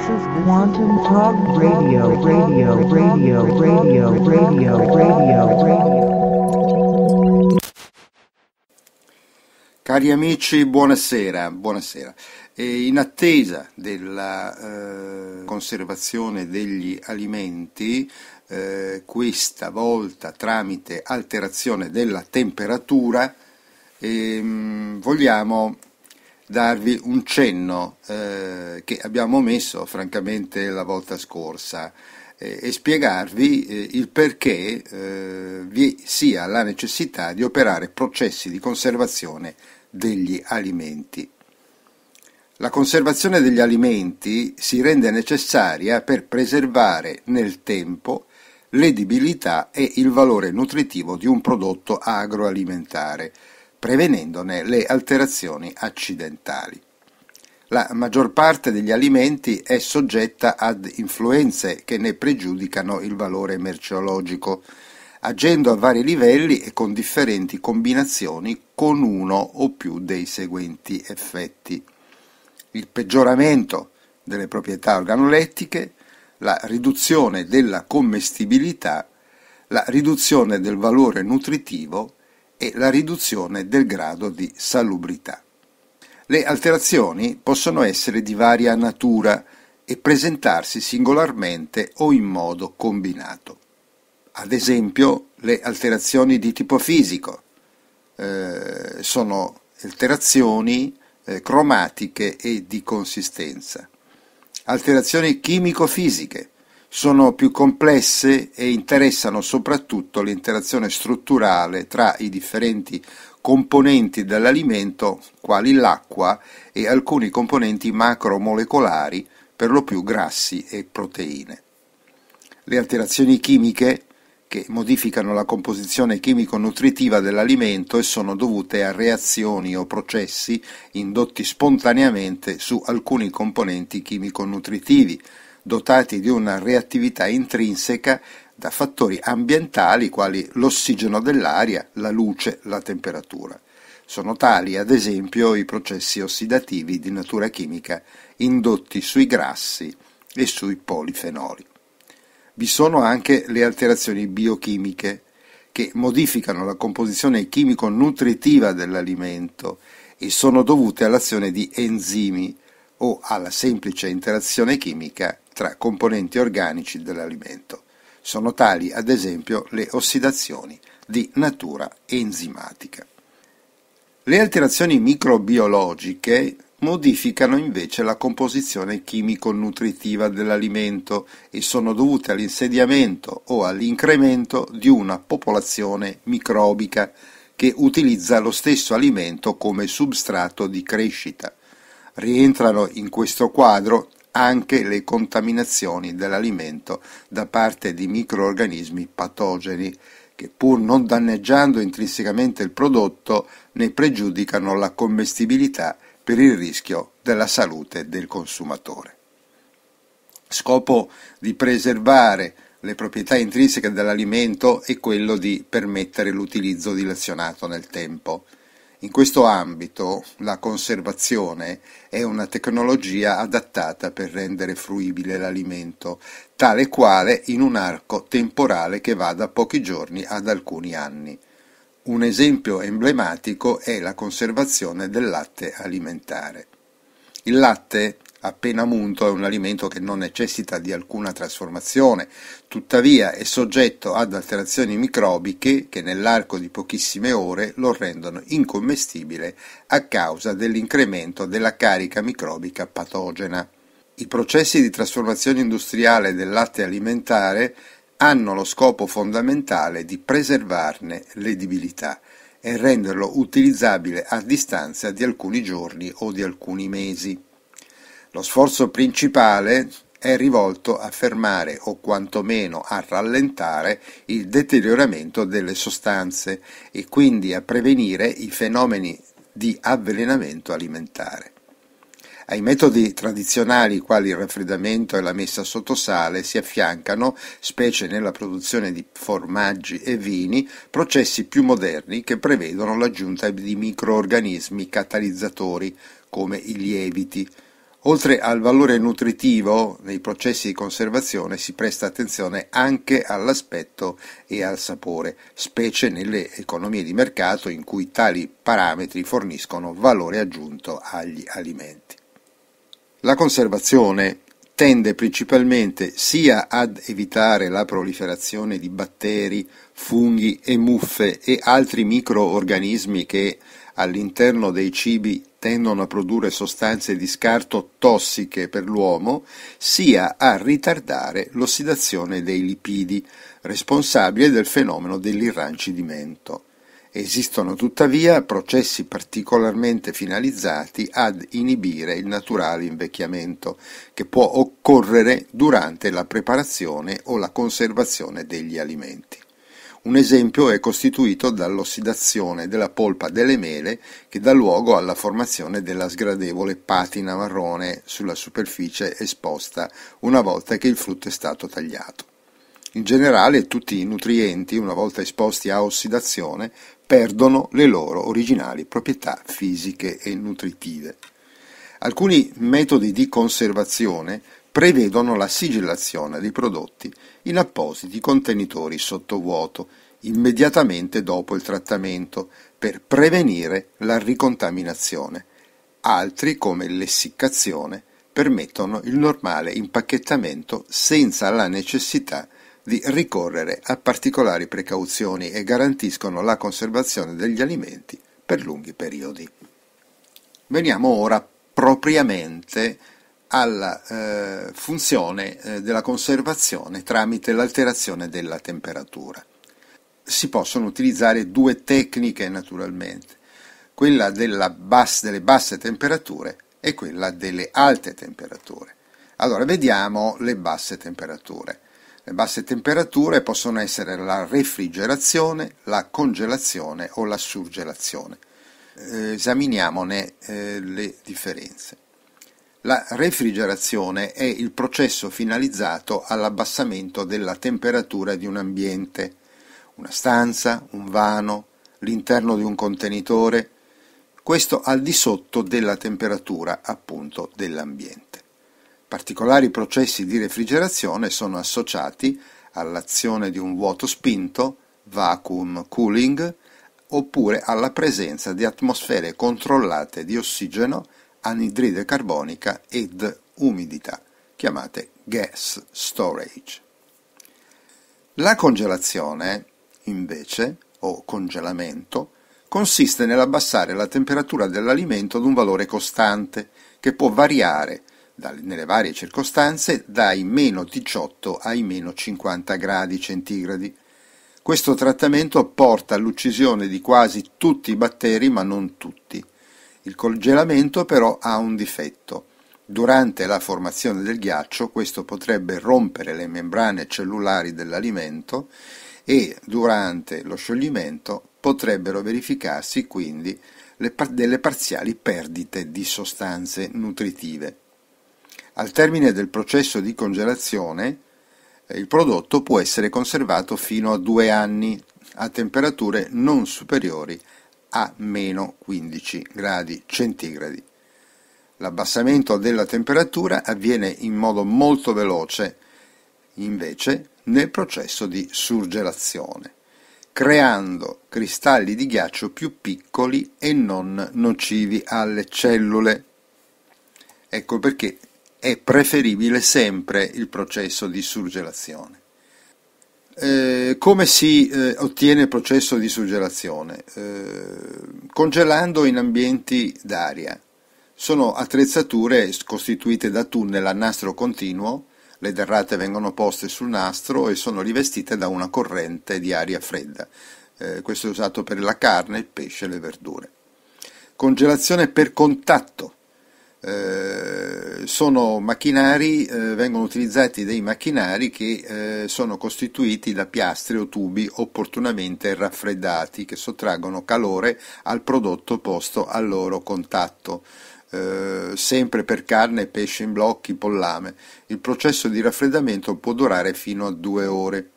This is Quantum Talk Radio, radio, radio, radio, radio, radio, radio. Cari amici, buonasera, buonasera. E in attesa della eh, conservazione degli alimenti, eh, questa volta tramite alterazione della temperatura, ehm, vogliamo darvi un cenno eh, che abbiamo messo francamente la volta scorsa eh, e spiegarvi eh, il perché eh, vi sia la necessità di operare processi di conservazione degli alimenti. La conservazione degli alimenti si rende necessaria per preservare nel tempo l'edibilità e il valore nutritivo di un prodotto agroalimentare prevenendone le alterazioni accidentali. La maggior parte degli alimenti è soggetta ad influenze che ne pregiudicano il valore merceologico, agendo a vari livelli e con differenti combinazioni con uno o più dei seguenti effetti. Il peggioramento delle proprietà organolettiche, la riduzione della commestibilità, la riduzione del valore nutritivo e la riduzione del grado di salubrità. Le alterazioni possono essere di varia natura e presentarsi singolarmente o in modo combinato. Ad esempio, le alterazioni di tipo fisico eh, sono alterazioni eh, cromatiche e di consistenza. Alterazioni chimico-fisiche sono più complesse e interessano soprattutto l'interazione strutturale tra i differenti componenti dell'alimento, quali l'acqua e alcuni componenti macromolecolari, per lo più grassi e proteine. Le alterazioni chimiche che modificano la composizione chimico-nutritiva dell'alimento e sono dovute a reazioni o processi indotti spontaneamente su alcuni componenti chimico-nutritivi, dotati di una reattività intrinseca da fattori ambientali quali l'ossigeno dell'aria, la luce, la temperatura. Sono tali, ad esempio, i processi ossidativi di natura chimica indotti sui grassi e sui polifenoli. Vi sono anche le alterazioni biochimiche che modificano la composizione chimico-nutritiva dell'alimento e sono dovute all'azione di enzimi, o alla semplice interazione chimica tra componenti organici dell'alimento. Sono tali, ad esempio, le ossidazioni di natura enzimatica. Le alterazioni microbiologiche modificano invece la composizione chimico-nutritiva dell'alimento e sono dovute all'insediamento o all'incremento di una popolazione microbica che utilizza lo stesso alimento come substrato di crescita rientrano in questo quadro anche le contaminazioni dell'alimento da parte di microorganismi patogeni che pur non danneggiando intrinsecamente il prodotto ne pregiudicano la commestibilità per il rischio della salute del consumatore. Scopo di preservare le proprietà intrinseche dell'alimento è quello di permettere l'utilizzo dilazionato nel tempo. In questo ambito la conservazione è una tecnologia adattata per rendere fruibile l'alimento, tale quale in un arco temporale che va da pochi giorni ad alcuni anni. Un esempio emblematico è la conservazione del latte alimentare. Il latte appena munto è un alimento che non necessita di alcuna trasformazione, tuttavia è soggetto ad alterazioni microbiche che nell'arco di pochissime ore lo rendono incommestibile a causa dell'incremento della carica microbica patogena. I processi di trasformazione industriale del latte alimentare hanno lo scopo fondamentale di preservarne l'edibilità e renderlo utilizzabile a distanza di alcuni giorni o di alcuni mesi. Lo sforzo principale è rivolto a fermare o quantomeno a rallentare il deterioramento delle sostanze e quindi a prevenire i fenomeni di avvelenamento alimentare. Ai metodi tradizionali quali il raffreddamento e la messa sotto sale si affiancano, specie nella produzione di formaggi e vini, processi più moderni che prevedono l'aggiunta di microorganismi catalizzatori come i lieviti, Oltre al valore nutritivo nei processi di conservazione si presta attenzione anche all'aspetto e al sapore, specie nelle economie di mercato in cui tali parametri forniscono valore aggiunto agli alimenti. La conservazione tende principalmente sia ad evitare la proliferazione di batteri, funghi e muffe e altri microorganismi che all'interno dei cibi tendono a produrre sostanze di scarto tossiche per l'uomo, sia a ritardare l'ossidazione dei lipidi, responsabile del fenomeno dell'irrancidimento. Esistono tuttavia processi particolarmente finalizzati ad inibire il naturale invecchiamento, che può occorrere durante la preparazione o la conservazione degli alimenti. Un esempio è costituito dall'ossidazione della polpa delle mele che dà luogo alla formazione della sgradevole patina marrone sulla superficie esposta una volta che il frutto è stato tagliato. In generale tutti i nutrienti, una volta esposti a ossidazione, perdono le loro originali proprietà fisiche e nutritive. Alcuni metodi di conservazione prevedono la sigillazione dei prodotti in appositi contenitori sottovuoto immediatamente dopo il trattamento per prevenire la ricontaminazione. Altri, come l'essiccazione, permettono il normale impacchettamento senza la necessità di ricorrere a particolari precauzioni e garantiscono la conservazione degli alimenti per lunghi periodi. Veniamo ora propriamente alla eh, funzione eh, della conservazione tramite l'alterazione della temperatura. Si possono utilizzare due tecniche naturalmente, quella bas delle basse temperature e quella delle alte temperature. Allora vediamo le basse temperature. Le basse temperature possono essere la refrigerazione, la congelazione o la surgelazione. Eh, esaminiamone eh, le differenze. La refrigerazione è il processo finalizzato all'abbassamento della temperatura di un ambiente, una stanza, un vano, l'interno di un contenitore, questo al di sotto della temperatura appunto dell'ambiente. Particolari processi di refrigerazione sono associati all'azione di un vuoto spinto, vacuum cooling, oppure alla presenza di atmosfere controllate di ossigeno anidride carbonica ed umidità, chiamate gas storage. La congelazione, invece, o congelamento, consiste nell'abbassare la temperatura dell'alimento ad un valore costante, che può variare nelle varie circostanze dai meno 18 ai meno 50 gradi centigradi. Questo trattamento porta all'uccisione di quasi tutti i batteri, ma non tutti. Il congelamento però ha un difetto. Durante la formazione del ghiaccio questo potrebbe rompere le membrane cellulari dell'alimento e durante lo scioglimento potrebbero verificarsi quindi par- delle parziali perdite di sostanze nutritive. Al termine del processo di congelazione eh, il prodotto può essere conservato fino a due anni a temperature non superiori a a meno 15 gradi centigradi. L'abbassamento della temperatura avviene in modo molto veloce, invece, nel processo di surgelazione, creando cristalli di ghiaccio più piccoli e non nocivi alle cellule. Ecco perché è preferibile sempre il processo di surgelazione. Eh, come si eh, ottiene il processo di suggerazione? Eh, congelando in ambienti d'aria. Sono attrezzature costituite da tunnel a nastro continuo, le derrate vengono poste sul nastro e sono rivestite da una corrente di aria fredda. Eh, questo è usato per la carne, il pesce e le verdure. Congelazione per contatto. Eh, sono macchinari, eh, vengono utilizzati dei macchinari che eh, sono costituiti da piastre o tubi opportunamente raffreddati che sottraggono calore al prodotto posto al loro contatto. Eh, sempre per carne, pesce in blocchi, pollame. Il processo di raffreddamento può durare fino a due ore.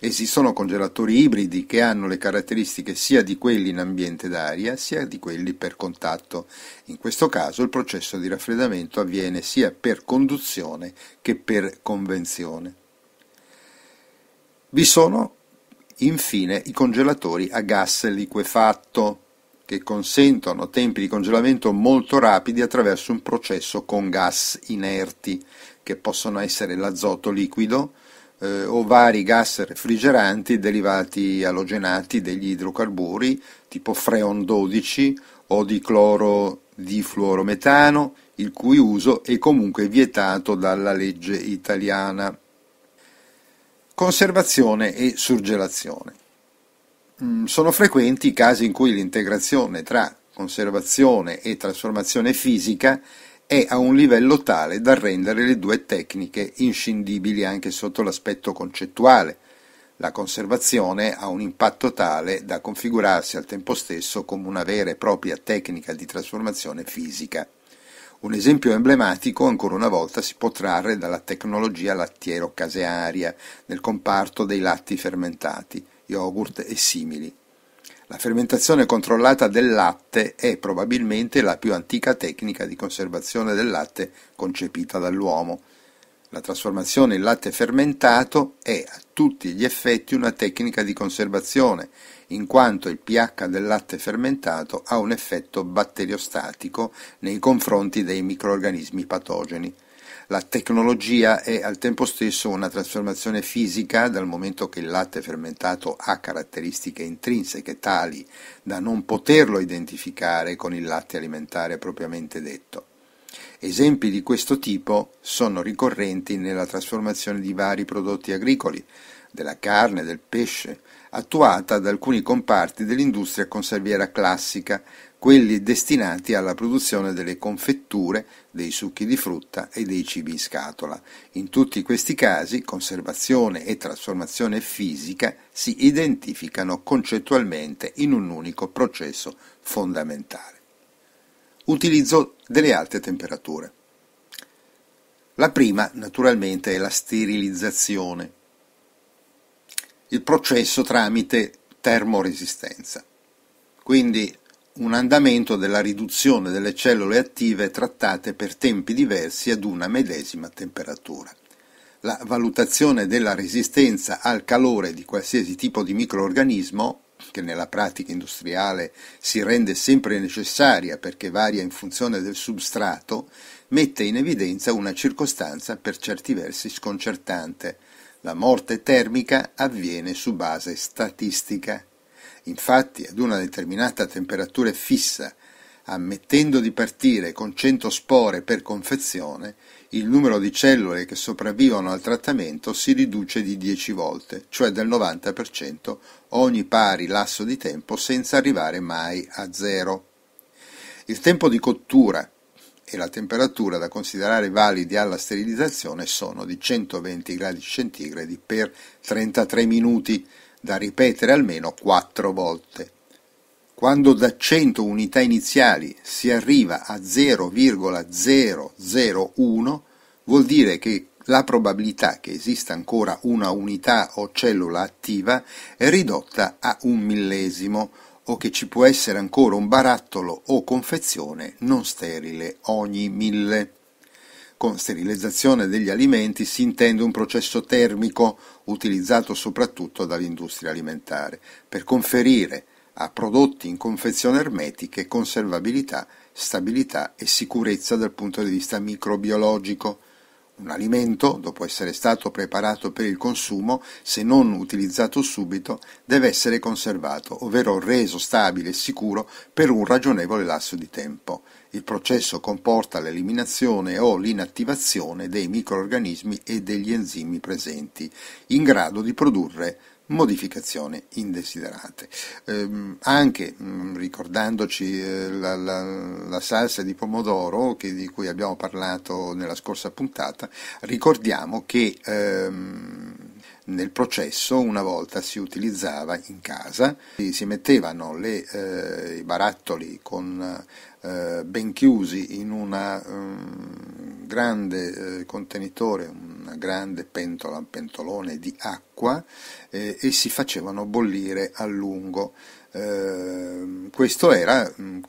Esistono congelatori ibridi che hanno le caratteristiche sia di quelli in ambiente d'aria sia di quelli per contatto. In questo caso il processo di raffreddamento avviene sia per conduzione che per convenzione. Vi sono infine i congelatori a gas liquefatto che consentono tempi di congelamento molto rapidi attraverso un processo con gas inerti che possono essere l'azoto liquido, eh, o vari gas refrigeranti derivati alogenati degli idrocarburi tipo freon 12 o di cloro di fluorometano, il cui uso è comunque vietato dalla legge italiana. Conservazione e surgelazione. Mm, sono frequenti i casi in cui l'integrazione tra conservazione e trasformazione fisica è a un livello tale da rendere le due tecniche inscindibili anche sotto l'aspetto concettuale. La conservazione ha un impatto tale da configurarsi al tempo stesso come una vera e propria tecnica di trasformazione fisica. Un esempio emblematico ancora una volta si può trarre dalla tecnologia lattiero-casearia nel comparto dei latti fermentati, yogurt e simili. La fermentazione controllata del latte è probabilmente la più antica tecnica di conservazione del latte concepita dall'uomo. La trasformazione in latte fermentato è a tutti gli effetti una tecnica di conservazione, in quanto il pH del latte fermentato ha un effetto batteriostatico nei confronti dei microorganismi patogeni. La tecnologia è al tempo stesso una trasformazione fisica dal momento che il latte fermentato ha caratteristiche intrinseche tali da non poterlo identificare con il latte alimentare propriamente detto. Esempi di questo tipo sono ricorrenti nella trasformazione di vari prodotti agricoli, della carne, del pesce, attuata da alcuni comparti dell'industria conserviera classica, quelli destinati alla produzione delle confetture, dei succhi di frutta e dei cibi in scatola. In tutti questi casi conservazione e trasformazione fisica si identificano concettualmente in un unico processo fondamentale. Utilizzo delle alte temperature. La prima, naturalmente, è la sterilizzazione, il processo tramite termoresistenza. Quindi un andamento della riduzione delle cellule attive trattate per tempi diversi ad una medesima temperatura. La valutazione della resistenza al calore di qualsiasi tipo di microorganismo, che nella pratica industriale si rende sempre necessaria perché varia in funzione del substrato, mette in evidenza una circostanza per certi versi sconcertante. La morte termica avviene su base statistica Infatti, ad una determinata temperatura fissa, ammettendo di partire con 100 spore per confezione, il numero di cellule che sopravvivono al trattamento si riduce di 10 volte, cioè del 90% ogni pari lasso di tempo senza arrivare mai a zero. Il tempo di cottura e la temperatura da considerare validi alla sterilizzazione sono di 120 gradi centigradi per 33 minuti, da ripetere almeno quattro volte. Quando da 100 unità iniziali si arriva a 0,001 vuol dire che la probabilità che esista ancora una unità o cellula attiva è ridotta a un millesimo o che ci può essere ancora un barattolo o confezione non sterile ogni mille. Con sterilizzazione degli alimenti si intende un processo termico utilizzato soprattutto dall'industria alimentare per conferire a prodotti in confezione ermetiche conservabilità, stabilità e sicurezza dal punto di vista microbiologico. Un alimento, dopo essere stato preparato per il consumo, se non utilizzato subito, deve essere conservato, ovvero reso stabile e sicuro per un ragionevole lasso di tempo. Il processo comporta l'eliminazione o l'inattivazione dei microorganismi e degli enzimi presenti, in grado di produrre modificazioni indesiderate. Eh, anche mh, mm, ricordandoci eh, la, la, la, salsa di pomodoro che, di cui abbiamo parlato nella scorsa puntata, ricordiamo che ehm, nel processo una volta si utilizzava in casa, si mettevano le, eh, i barattoli con, eh, ben chiusi in un um, mm, grande eh, contenitore, una grande pentola, un pentolone di acqua eh, e si facevano bollire a lungo. Eh, questo era mm,